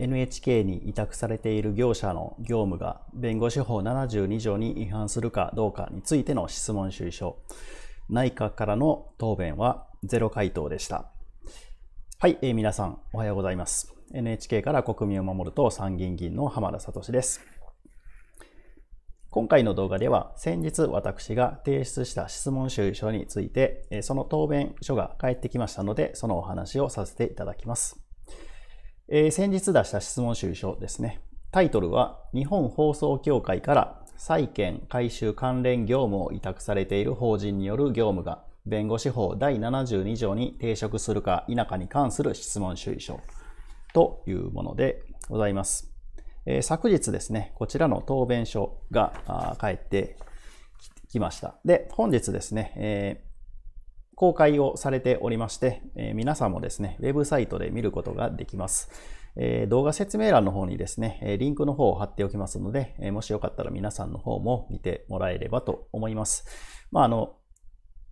NHK に委託されている業者の業務が弁護士法72条に違反するかどうかについての質問収書内閣からの答弁はゼロ回答でしたはい、えー、皆さんおはようございます NHK から国民を守ると参議院議員の浜田聡です今回の動画では先日私が提出した質問収書についてその答弁書が返ってきましたのでそのお話をさせていただきますえー、先日出した質問意書ですね。タイトルは、日本放送協会から債権回収関連業務を委託されている法人による業務が弁護士法第72条に抵触するか否かに関する質問意書というものでございます。えー、昨日ですね、こちらの答弁書が返ってきました。で、本日ですね、えー公開をされておりまして、えー、皆さんもですね、ウェブサイトで見ることができます。えー、動画説明欄の方にですね、リンクの方を貼っておきますので、もしよかったら皆さんの方も見てもらえればと思います。まあ、あの、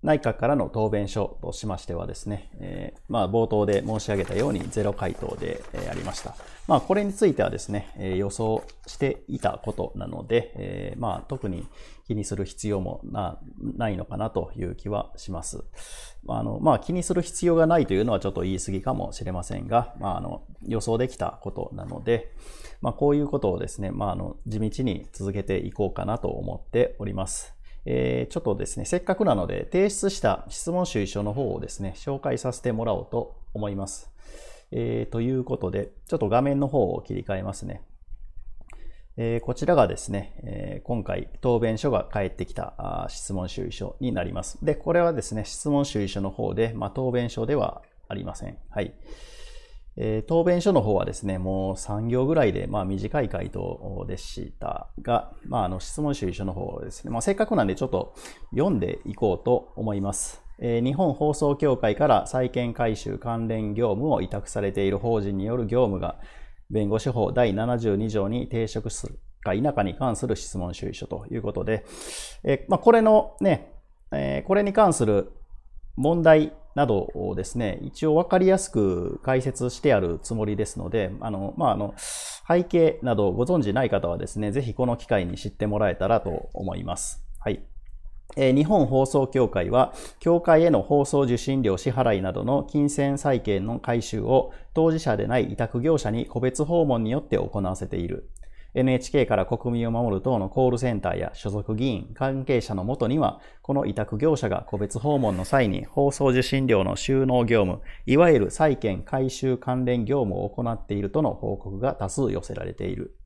内閣からの答弁書としましてはですね、えー、まあ、冒頭で申し上げたようにゼロ回答で、えありました。まあ、これについてはですね、え予想していたことなので、えー、まあ、特に気にする必要もないのかなという気はします。あのまあ、気にする必要がないというのはちょっと言い過ぎかもしれませんが、まあ、あの予想できたことなので、まあ、こういうことをですね、まあ、あの地道に続けていこうかなと思っております。えー、ちょっとですね、せっかくなので提出した質問集書の方をですね、紹介させてもらおうと思います。えー、ということで、ちょっと画面の方を切り替えますね。えー、こちらがですね、え今回答弁書が返ってきた質問集書になります。で、これはですね、質問集書の方で、まあ、答弁書ではありません。はい。えー、答弁書の方はですね、もう3行ぐらいで、まあ、短い回答でしたが、まあ、あの質問主意書の方ですね、まあ、せっかくなんでちょっと読んでいこうと思います。えー、日本放送協会から債権回収関連業務を委託されている法人による業務が弁護士法第72条に抵触するか否かに関する質問主意書ということで、えー、まあ、これのね、えこれに関する問題などをですね、一応分かりやすく解説してあるつもりですので、あの、まあ、あの、背景などをご存じない方はですね、ぜひこの機会に知ってもらえたらと思います。はい。えー、日本放送協会は、協会への放送受信料支払いなどの金銭債権の回収を当事者でない委託業者に個別訪問によって行わせている。NHK から国民を守る党のコールセンターや所属議員、関係者のもとには、この委託業者が個別訪問の際に放送受信料の収納業務、いわゆる債権回収関連業務を行っているとの報告が多数寄せられている。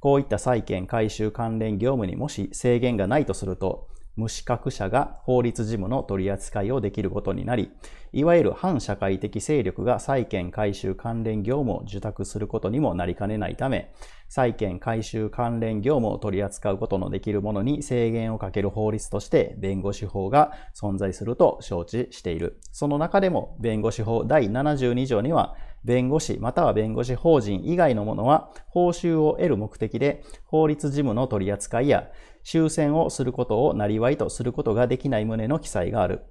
こういった債権回収関連業務にもし制限がないとすると、無資格者が法律事務の取り扱いをできることになり、いわゆる反社会的勢力が債権回収関連業務を受託することにもなりかねないため、債権回収関連業務を取り扱うことのできるものに制限をかける法律として弁護士法が存在すると承知している。その中でも弁護士法第72条には弁護士または弁護士法人以外のものは報酬を得る目的で法律事務の取り扱いや修正をすることを生りとすることができない旨の記載がある。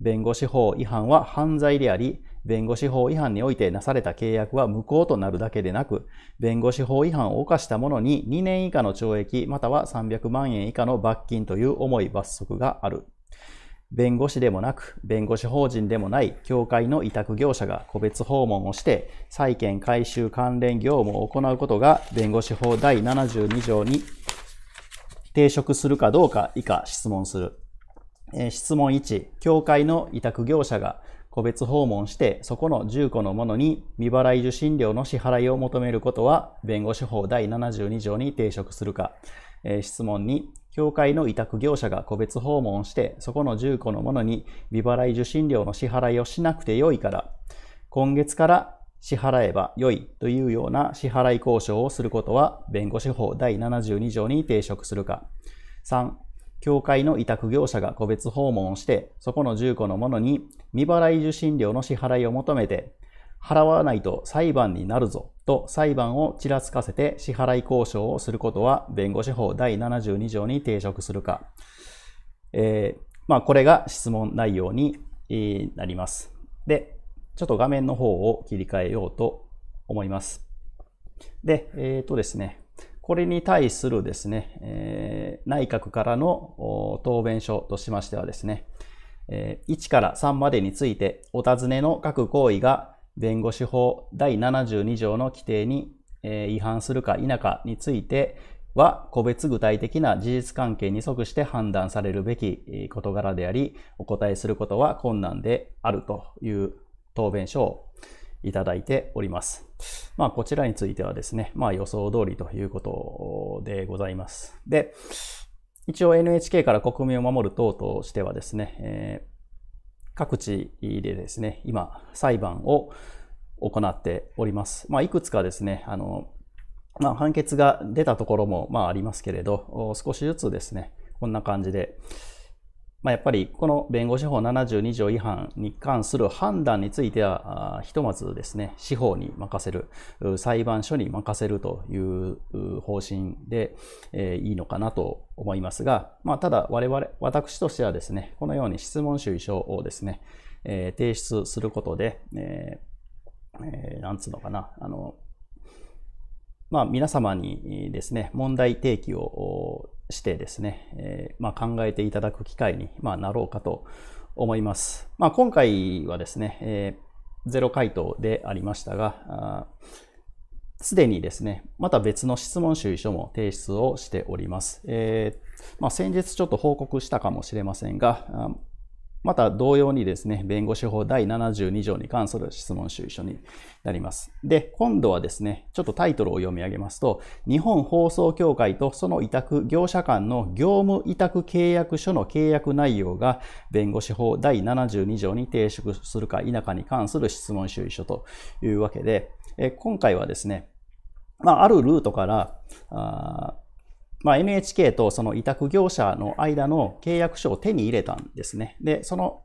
弁護士法違反は犯罪であり、弁護士法違反においてなされた契約は無効となるだけでなく、弁護士法違反を犯した者に2年以下の懲役または300万円以下の罰金という重い罰則がある。弁護士でもなく、弁護士法人でもない、協会の委託業者が個別訪問をして、債権回収関連業務を行うことが、弁護士法第72条に抵触するかどうか以下質問する。質問1、協会の委託業者が個別訪問して、そこの10個のものに未払い受信料の支払いを求めることは、弁護士法第72条に抵触するか、えー、質問に、協会の委託業者が個別訪問して、そこの10個のものに未払い受信料の支払いをしなくてよいから、今月から支払えばよいというような支払い交渉をすることは弁護士法第72条に抵触するか。3、教会の委託業者が個別訪問をして、そこの住戸の者に未払い受信料の支払いを求めて、払わないと裁判になるぞと裁判をちらつかせて支払い交渉をすることは弁護士法第72条に抵触するか。えー、まあ、これが質問内容になります。で、ちょっと画面の方を切り替えようと思います。で、えっ、ー、とですね、これに対するですね、えー、内閣からの答弁書としましてはですね、え1から3までについてお尋ねの各行為が弁護士法第72条の規定に、え違反するか否かについては個別具体的な事実関係に即して判断されるべき事柄であり、お答えすることは困難であるという答弁書をいただいております。まあ、こちらについてはですね、まあ、予想通りということでございます。で、一応 NHK から国民を守る党としてはですね、えー、各地でですね、今、裁判を行っております。まあ、いくつかですね、あの、まあ、判決が出たところも、まあ、ありますけれど、少しずつですね、こんな感じで、まあ、やっぱりこの弁護士法72条違反に関する判断については、ひとまずですね、司法に任せる、裁判所に任せるという方針で、いいのかなと思いますが、まあ、ただ我々、私としてはですね、このように質問主意書をですね、提出することで、えー、なんつうのかな、あの、まあ、皆様にですね、問題提起をしてですね、えー、まあ、考えていただく機会に、まあ、なろうかと思います。まあ、今回はですね、えー、ゼロ回答でありましたが、すでにですね、また別の質問主意書も提出をしております。えー、まあ、先日ちょっと報告したかもしれませんが、また同様にですね、弁護士法第72条に関する質問主意書になります。で、今度はですね、ちょっとタイトルを読み上げますと、日本放送協会とその委託業者間の業務委託契約書の契約内容が弁護士法第72条に抵触するか否かに関する質問主意書というわけで、え今回はですね、まあ、あるルートから、あまあ、NHK とその委託業者の間の契約書を手に入れたんですね。で、その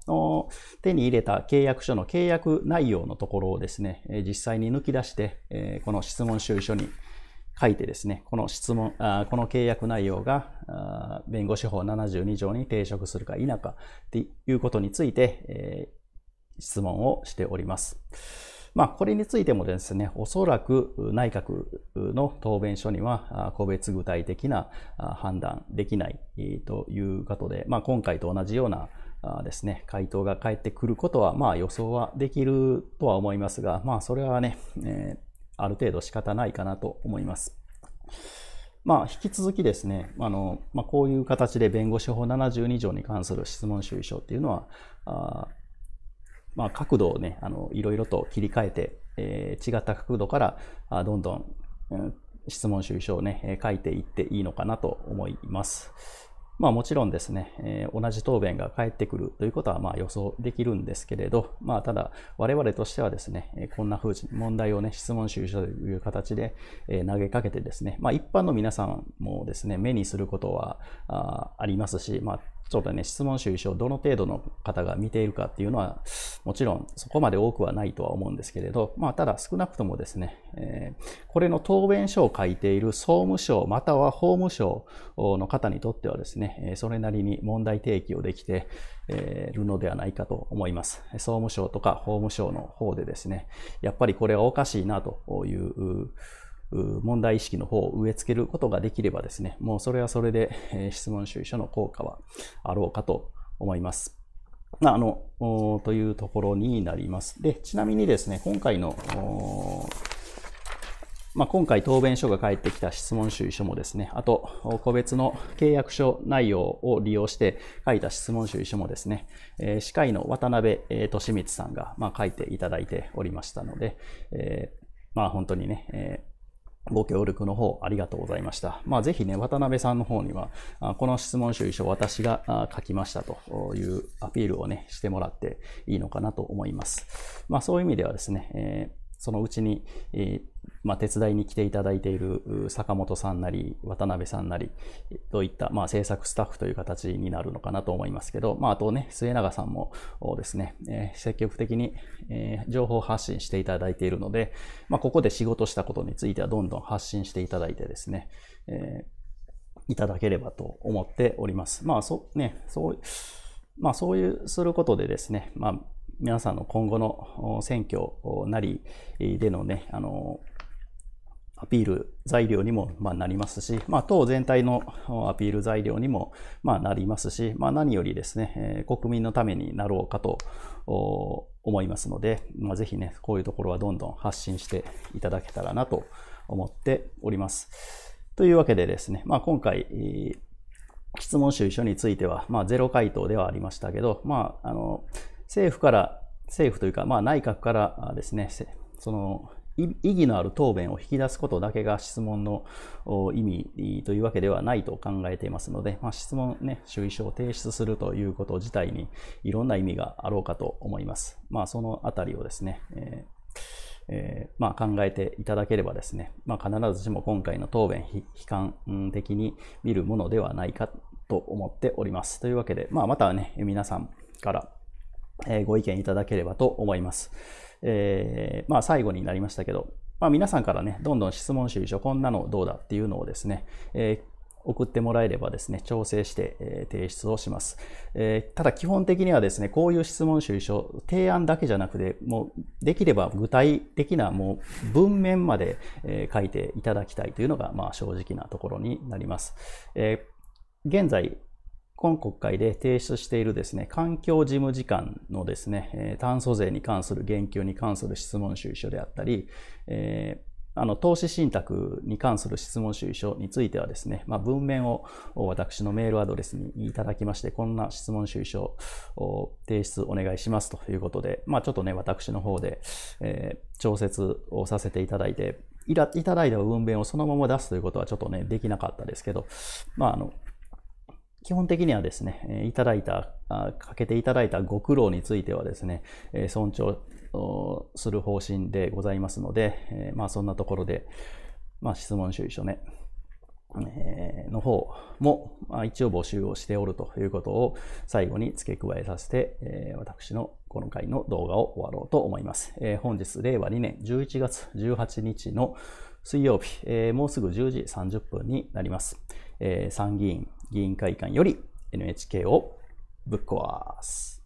手に入れた契約書の契約内容のところをですね、実際に抜き出して、この質問収書に書いてですね、この質問、この契約内容が弁護士法72条に抵触するか否かっていうことについて、質問をしております。まあ、これについてもですね、おそらく内閣の答弁書には、個別具体的な判断できないということで、まあ、今回と同じようなですね、回答が返ってくることは、まあ、予想はできるとは思いますが、まあ、それはね、えー、ある程度仕方ないかなと思います。まあ、引き続きですね、あのまあ、こういう形で弁護士法72条に関する質問主意書っていうのは、まあ、角度をね、あの、いろいろと切り替えて、えー、違った角度から、あどんどん、うん、質問収書をね、書いていっていいのかなと思います。まあもちろんですね、えー、同じ答弁が返ってくるということはまあ予想できるんですけれど、まあただ我々としてはですね、えこんな風に問題をね、質問収書という形で、え投げかけてですね、まあ一般の皆さんもですね、目にすることはあありますし、まあそうだね、質問主意書をどの程度の方が見ているかっていうのは、もちろんそこまで多くはないとは思うんですけれど、まあ、ただ少なくともですね、えー、これの答弁書を書いている総務省または法務省の方にとってはですね、それなりに問題提起をできているのではないかと思います。総務省とか法務省の方でですね、やっぱりこれはおかしいなという問題意識の方を植え付けることができればですね、もうそれはそれで、え質問主意書の効果はあろうかと思います。まあ、の、というところになります。で、ちなみにですね、今回の、まあ、今回答弁書が返ってきた質問主意書もですね、あと、個別の契約書内容を利用して書いた質問主意書もですね、えー、司会の渡辺俊光さんが、まあ、書いていただいておりましたので、えー、まあ、本当にね、えーご協力の方ありがとうございました。まあ、ぜひね、渡辺さんの方には、この質問書私が書きましたというアピールをね、してもらっていいのかなと思います。まあ、そういう意味ではですね、えーそのうちに、えー、まあ、手伝いに来ていただいている坂本さんなり、渡辺さんなりといった、まあ、制作スタッフという形になるのかなと思いますけど、まあ、あとね、末永さんもですね、えー、積極的に、えー、情報発信していただいているので、まあ、ここで仕事したことについてはどんどん発信していただいてですね、えー、いただければと思っております。まあ、そ、ね、そう、まあ、そういう、することでですね、まあ、皆さんの今後の選挙なりでのね、あの、アピール材料にもまなりますし、まあ、党全体のアピール材料にもまなりますし、まあ、何よりですね、国民のためになろうかと思いますので、まあ、ぜひね、こういうところはどんどん発信していただけたらなと思っております。というわけでですね、まあ、今回、質問集書については、まあ、ゼロ回答ではありましたけど、まあ、あの、政府から、政府というか、まあ、内閣からですね、その意義のある答弁を引き出すことだけが質問の意味というわけではないと考えていますので、まあ、質問ね、注意書を提出するということ自体にいろんな意味があろうかと思います。まあ、そのあたりをですね、えーえー、まあ、考えていただければですね、まあ、必ずしも今回の答弁悲観的に見るものではないかと思っております。というわけで、まあ、またね、皆さんからえご意見いただければと思います。えー、まあ、最後になりましたけど、まあ、皆さんからね、どんどん質問主意書、こんなのどうだっていうのをですね、えー、送ってもらえればですね、調整して、え提出をします、えー、ただ基本的にはですね、こういう質問主意書、提案だけじゃなくて、もうできれば具体的なもう文面まで、え書いていただきたいというのが、まあ正直なところになります。え現在、今国会で提出しているですね、環境事務次官のですね、え炭素税に関する言及に関する質問収書であったり、えー、あの投資信託に関する質問収書についてはですね、まあ、文面を私のメールアドレスにいただきまして、こんな質問収書を提出お願いしますということで、まあ、ちょっとね、私の方で、えー、調節をさせていただいて、いただいた文面をそのまま出すということはちょっとね、できなかったですけど、まあ、あの、基本的にはですね、いただいた、かけていただいたご苦労についてはですね、尊重する方針でございますので、まあそんなところで、まあ質問主意書ね、の方もまあ、一応募集をしておるということを最後に付け加えさせて、私のこの回の動画を終わろうと思います。本日、令和2年11月18日の水曜日、もうすぐ10時30分になります。参議院議員会館より NHK をぶっ壊す。